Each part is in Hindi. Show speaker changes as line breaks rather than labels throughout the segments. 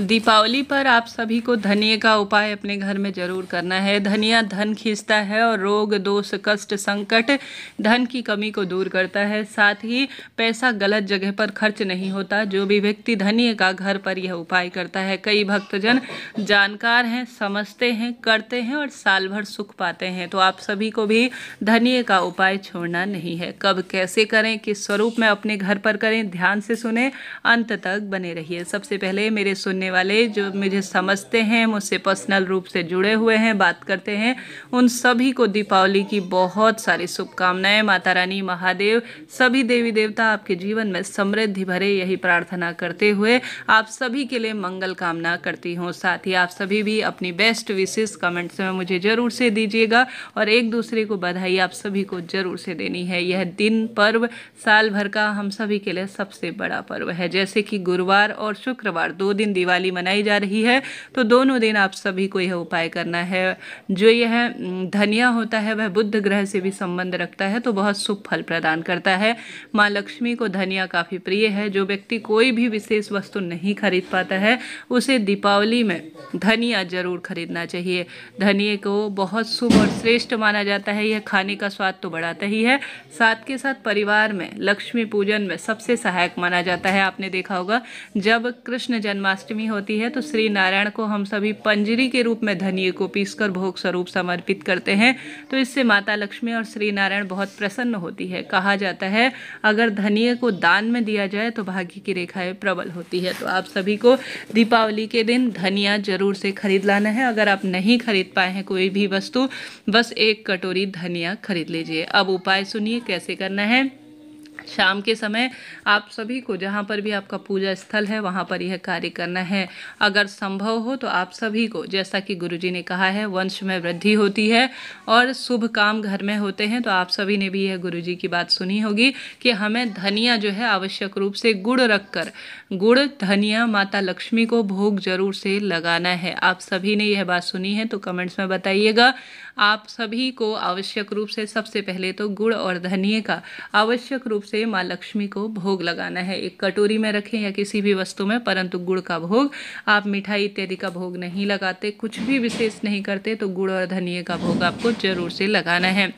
दीपावली पर आप सभी को धनिए का उपाय अपने घर में जरूर करना है धनिया धन खींचता है और रोग दोष कष्ट संकट धन की कमी को दूर करता है साथ ही पैसा गलत जगह पर खर्च नहीं होता जो भी व्यक्ति धनिया का घर पर यह उपाय करता है कई भक्तजन जानकार हैं समझते हैं करते हैं और साल भर सुख पाते हैं तो आप सभी को भी धनिए का उपाय छोड़ना नहीं है कब कैसे करें किस स्वरूप में अपने घर पर करें ध्यान से सुने अंत तक बने रहिए सबसे पहले मेरे सुन सुनने वाले जो मुझे समझते हैं मुझसे पर्सनल रूप से जुड़े हुए हैं बात करते हैं उन सभी को दीपावली की बहुत सारी शुभकामनाएं माता रानी महादेव सभी देवी देवता आपके जीवन में समृद्धि भरे यही प्रार्थना करते हुए आप सभी के लिए मंगल कामना करती हूँ साथ ही आप सभी भी अपनी बेस्ट विशेष कमेंट्स में मुझे ज़रूर से दीजिएगा और एक दूसरे को बधाई आप सभी को ज़रूर से देनी है यह दिन पर्व साल भर का हम सभी के लिए सबसे बड़ा पर्व है जैसे कि गुरुवार और शुक्रवार दो दिन दिवाली दिवाली मनाई जा रही है तो दोनों दिन आप सभी को यह उपाय करना है जो यह धनिया होता है वह बुद्ध ग्रह से भी संबंध रखता है तो बहुत शुभ फल प्रदान करता है माँ लक्ष्मी को धनिया काफ़ी प्रिय है जो व्यक्ति कोई भी विशेष वस्तु नहीं खरीद पाता है उसे दीपावली में धनिया जरूर खरीदना चाहिए धनिए को बहुत शुभ और श्रेष्ठ माना जाता है यह खाने का स्वाद तो बढ़ाता ही है साथ के साथ परिवार में लक्ष्मी पूजन में सबसे सहायक माना जाता है आपने देखा होगा जब कृष्ण जन्माष्टमी पंचमी होती है तो श्री नारायण को हम सभी पंजरी के रूप में धनिये को पीसकर भोग स्वरूप समर्पित करते हैं तो इससे माता लक्ष्मी और श्री नारायण बहुत प्रसन्न होती है कहा जाता है अगर धनिये को दान में दिया जाए तो भाग्य की रेखाएं प्रबल होती है तो आप सभी को दीपावली के दिन धनिया जरूर से खरीद लाना है अगर आप नहीं खरीद पाए हैं कोई भी वस्तु बस एक कटोरी धनिया खरीद लीजिए अब उपाय सुनिए कैसे करना है शाम के समय आप सभी को जहाँ पर भी आपका पूजा स्थल है वहाँ पर यह कार्य करना है अगर संभव हो तो आप सभी को जैसा कि गुरुजी ने कहा है वंश में वृद्धि होती है और शुभ काम घर में होते हैं तो आप सभी ने भी यह गुरुजी की बात सुनी होगी कि हमें धनिया जो है आवश्यक रूप से गुड़ रखकर गुड़ धनिया माता लक्ष्मी को भोग जरूर से लगाना है आप सभी ने यह बात सुनी है तो कमेंट्स में बताइएगा आप सभी को आवश्यक रूप से सबसे पहले तो गुड़ और धनिए का आवश्यक रूप से माँ लक्ष्मी को भोग लगाना है एक कटोरी में रखें या किसी भी वस्तु में परंतु गुड़ का भोग आप मिठाई इत्यादि का भोग नहीं लगाते कुछ भी विशेष नहीं करते तो गुड़ और धनिए का भोग आपको जरूर से लगाना है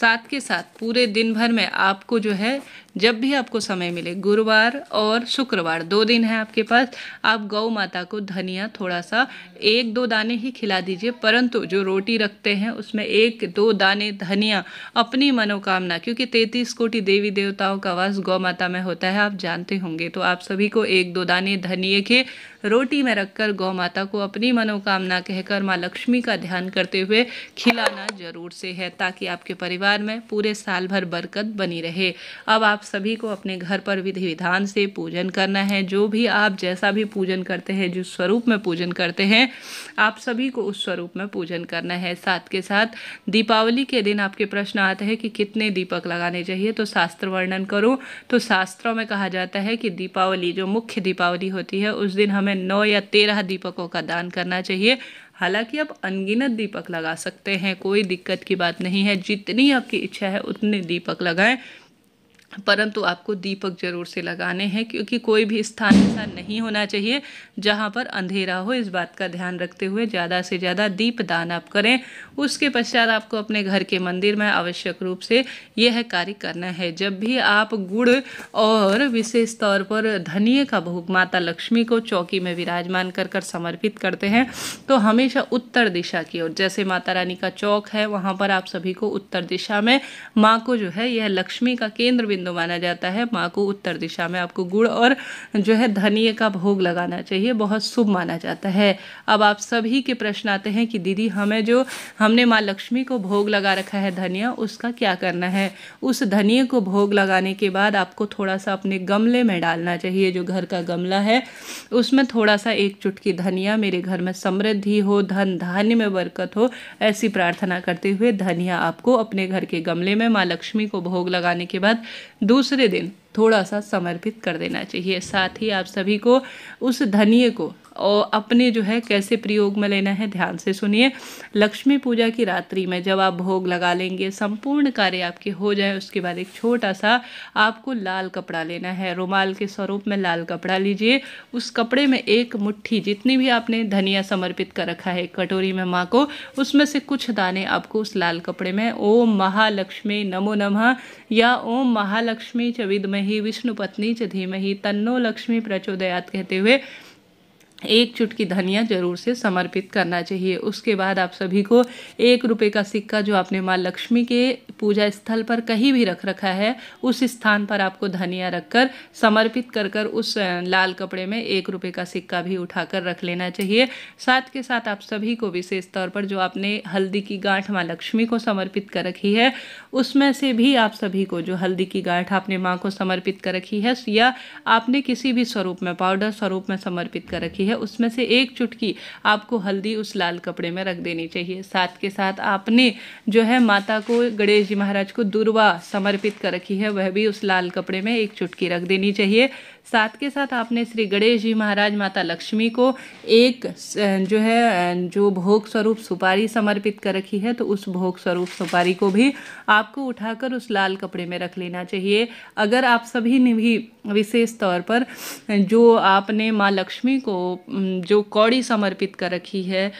साथ के साथ पूरे दिन भर में आपको जो है जब भी आपको समय मिले गुरुवार और शुक्रवार दो दिन है आपके पास आप गौ माता को धनिया थोड़ा सा एक दो दाने ही खिला दीजिए परंतु जो रोटी रखते हैं उसमें एक दो दाने धनिया अपनी मनोकामना क्योंकि तैतीस कोटि देवी देवताओं का वास गौ माता में होता है आप जानते होंगे तो आप सभी को एक दो दाने धनिए के रोटी में रखकर गौ माता को अपनी मनोकामना कहकर माँ लक्ष्मी का ध्यान करते हुए खिलाना जरूर से है ताकि आपके परिवार में पूरे साल भर बरकत बनी रहे अब आप सभी को अपने घर पर विधि विधान से पूजन करना है जो भी आप जैसा भी पूजन करते हैं जिस स्वरूप में पूजन करते हैं आप सभी को उस स्वरूप में पूजन करना है साथ के साथ दीपावली के दिन आपके प्रश्न आते हैं कि कितने दीपक लगाने चाहिए तो शास्त्र वर्णन करूँ तो शास्त्रों में कहा जाता है कि दीपावली जो मुख्य दीपावली होती है उस दिन हमें नौ या तेरह दीपकों का दान करना चाहिए हालांकि आप अनगिनत दीपक लगा सकते हैं कोई दिक्कत की बात नहीं है जितनी आपकी इच्छा है उतने दीपक लगाएं परंतु आपको दीपक जरूर से लगाने हैं क्योंकि कोई भी स्थान ऐसा नहीं होना चाहिए जहाँ पर अंधेरा हो इस बात का ध्यान रखते हुए ज़्यादा से ज़्यादा दीप दान आप करें उसके पश्चात आपको अपने घर के मंदिर में आवश्यक रूप से यह कार्य करना है जब भी आप गुड़ और विशेष तौर पर धनिये का भोग माता लक्ष्मी को चौकी में विराजमान कर कर समर्पित करते हैं तो हमेशा उत्तर दिशा की ओर जैसे माता रानी का चौक है वहाँ पर आप सभी को उत्तर दिशा में माँ को जो है यह लक्ष्मी का केंद्र बिंदु बिंदु माना जाता है माँ को उत्तर दिशा में आपको गुड़ और जो है धनिये का भोग लगाना चाहिए बहुत शुभ माना जाता है अब आप सभी के प्रश्न आते हैं कि दीदी हमें जो हमने माँ लक्ष्मी को भोग लगा रखा है धनिया उसका क्या करना है उस धनिये को भोग लगाने के बाद आपको थोड़ा सा अपने गमले में डालना चाहिए जो घर का गमला है उसमें थोड़ा सा एक चुटकी धनिया मेरे घर में समृद्धि हो धन धान्य में बरकत हो ऐसी प्रार्थना करते हुए धनिया आपको अपने घर के गमले में माँ लक्ष्मी को भोग लगाने के बाद दूसरे दिन थोड़ा सा समर्पित कर देना चाहिए साथ ही आप सभी को उस धनिए को और अपने जो है कैसे प्रयोग में लेना है ध्यान से सुनिए लक्ष्मी पूजा की रात्रि में जब आप भोग लगा लेंगे संपूर्ण कार्य आपके हो जाए उसके बाद एक छोटा सा आपको लाल कपड़ा लेना है रुमाल के स्वरूप में लाल कपड़ा लीजिए उस कपड़े में एक मुट्ठी जितनी भी आपने धनिया समर्पित कर रखा है कटोरी में माँ को उसमें से कुछ दाने आपको उस लाल कपड़े में ओम महालक्ष्मी नमो नम या ओम महालक्ष्मी च विष्णु पत्नी च धीमहि तन्नो लक्ष्मी प्रचोदयात कहते हुए एक चुटकी धनिया जरूर से समर्पित करना चाहिए उसके बाद आप सभी को एक रुपये का सिक्का जो आपने माँ लक्ष्मी के पूजा स्थल पर कहीं भी रख रखा है उस स्थान पर आपको धनिया रखकर समर्पित कर कर उस लाल कपड़े में एक रुपये का सिक्का भी उठाकर रख लेना चाहिए साथ के साथ आप सभी को विशेष तौर पर जो आपने हल्दी की गांठ माँ लक्ष्मी को समर्पित कर रखी है उसमें से भी आप सभी को जो हल्दी की गांठ आपने माँ को समर्पित कर रखी है या आपने किसी भी स्वरूप में पाउडर स्वरूप में समर्पित कर रखी है है उसमें से एक चुटकी आपको हल्दी उस लाल कपड़े में रख देनी चाहिए साथ के साथ आपने जो है माता को गणेश जी महाराज को दुर्वा समर्पित कर रखी है वह भी उस लाल कपड़े में एक चुटकी रख देनी चाहिए साथ के साथ आपने श्री गणेश जी महाराज माता लक्ष्मी को एक जो है जो भोग स्वरूप सुपारी समर्पित कर रखी है तो उस भोग स्वरूप सुपारी को भी आपको उठाकर उस लाल कपड़े में रख लेना चाहिए अगर आप सभी ने भी विशेष तौर पर जो आपने माँ लक्ष्मी को जो कौड़ी समर्पित कर रखी है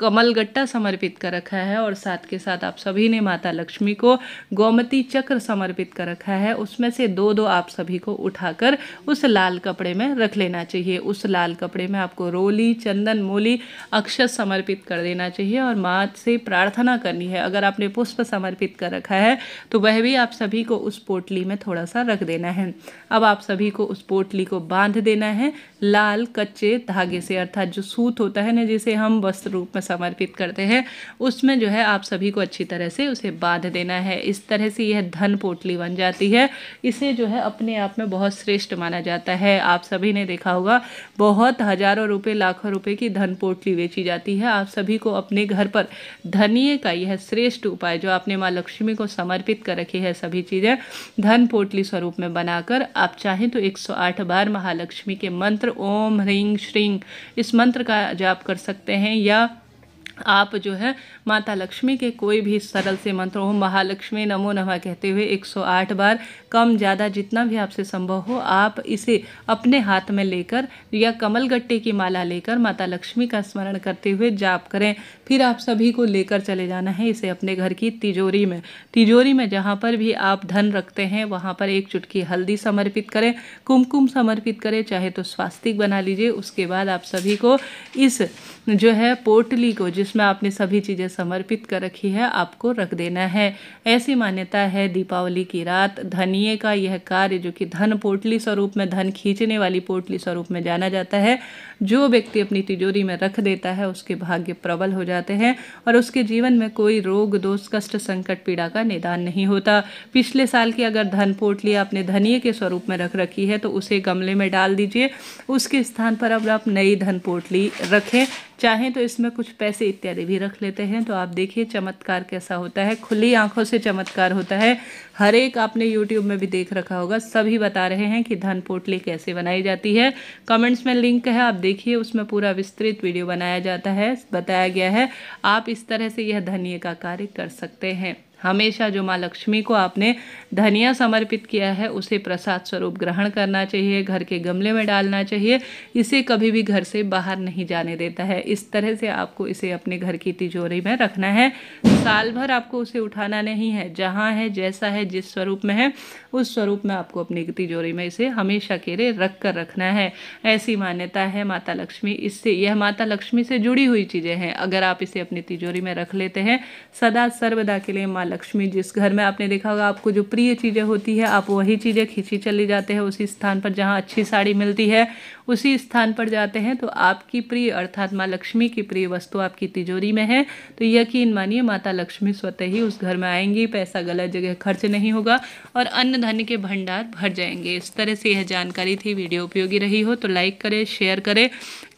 कमल गट्टा समर्पित कर रखा है और साथ के साथ आप सभी ने माता लक्ष्मी को गोमती चक्र समर्पित कर रखा है उसमें से दो दो आप सभी को उठाकर उस लाल कपड़े में रख लेना चाहिए उस लाल कपड़े में आपको रोली चंदन मोली अक्षत समर्पित कर देना चाहिए और माँ से प्रार्थना करनी है अगर आपने पुष्प समर्पित कर रखा है तो वह भी आप सभी को उस पोटली में थोड़ा सा रख देना है अब आप सभी को उस पोटली को बांध देना है लाल कच्चे धागे से अर्थात जो सूत होता है ना जिसे हम वस्त्र रूप में समर्पित करते हैं उसमें जो है आप सभी को अच्छी तरह से उसे बांध देना है इस तरह से यह धन पोटली बन जाती है इसे जो है अपने आप में बहुत श्रेष्ठ माना बनाया जाता है आप सभी ने देखा होगा बहुत हजारों रुपए लाखों रुपए की धन पोटली बेची जाती है आप सभी को अपने घर पर धनीय का यह श्रेष्ठ उपाय जो आपने माँ लक्ष्मी को समर्पित कर रखी है सभी चीज़ें धन पोटली स्वरूप में बनाकर आप चाहें तो एक बार महालक्ष्मी के मंत्र ओम ह्रीं श्रीं इस मंत्र का जाप कर सकते हैं या आप जो है माता लक्ष्मी के कोई भी सरल से मंत्र हो महालक्ष्मी नमो नमः कहते हुए 108 बार कम ज़्यादा जितना भी आपसे संभव हो आप इसे अपने हाथ में लेकर या कमल गट्टे की माला लेकर माता लक्ष्मी का स्मरण करते हुए जाप करें फिर आप सभी को लेकर चले जाना है इसे अपने घर की तिजोरी में तिजोरी में जहाँ पर भी आप धन रखते हैं वहाँ पर एक चुटकी हल्दी समर्पित करें कुमकुम समर्पित करें चाहे तो स्वास्तिक बना लीजिए उसके बाद आप सभी को इस जो है पोटली को जिस जिसमें आपने सभी चीज़ें समर्पित कर रखी है आपको रख देना है ऐसी मान्यता है दीपावली की रात धनिये का यह कार्य जो कि धन पोटली स्वरूप में धन खींचने वाली पोटली स्वरूप में जाना जाता है जो व्यक्ति अपनी तिजोरी में रख देता है उसके भाग्य प्रबल हो जाते हैं और उसके जीवन में कोई रोग दोष कष्ट संकट पीड़ा का निदान नहीं होता पिछले साल की अगर धन पोटली आपने धनिये के स्वरूप में रख रखी है तो उसे गमले में डाल दीजिए उसके स्थान पर अब आप नई धन पोटली रखें चाहें तो इसमें कुछ पैसे इत्यादि भी रख लेते हैं तो आप देखिए चमत्कार कैसा होता है खुली आंखों से चमत्कार होता है हर एक आपने यूट्यूब में भी देख रखा होगा सभी बता रहे हैं कि धन पोटली कैसे बनाई जाती है कमेंट्स में लिंक है आप देखिए उसमें पूरा विस्तृत वीडियो बनाया जाता है बताया गया है आप इस तरह से यह धनिये का कार्य कर सकते हैं हमेशा जो माँ लक्ष्मी को आपने धनिया समर्पित किया है उसे प्रसाद स्वरूप ग्रहण करना चाहिए घर के गमले में डालना चाहिए इसे कभी भी घर से बाहर नहीं जाने देता है इस तरह से आपको इसे अपने घर की तिजोरी में रखना है साल भर आपको उसे उठाना नहीं है जहाँ है जैसा है जिस स्वरूप में है उस स्वरूप में आपको अपनी तिजोरी में इसे हमेशा के लिए रख कर रखना है ऐसी मान्यता है माता लक्ष्मी इससे यह माता लक्ष्मी से जुड़ी हुई चीज़ें हैं अगर आप इसे अपनी तिजोरी में रख लेते हैं सदा सर्वदा के लिए माँ लक्ष्मी जिस घर में आपने देखा होगा आपको जो प्रिय चीज़ें होती है आप वही चीज़ें खींची चली जाते हैं उसी स्थान पर जहाँ अच्छी साड़ी मिलती है उसी स्थान पर जाते हैं तो आपकी प्रिय अर्थात माँ लक्ष्मी की प्रिय वस्तु आपकी तिजोरी में है तो यकीन मानिए माता लक्ष्मी स्वतः ही उस घर में आएंगी पैसा गलत जगह खर्च नहीं होगा और अन्न धन के भंडार भर जाएंगे इस तरह से यह जानकारी थी वीडियो उपयोगी रही हो तो लाइक करें शेयर करें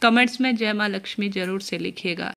कमेंट्स में जय माँ लक्ष्मी ज़रूर से लिखिएगा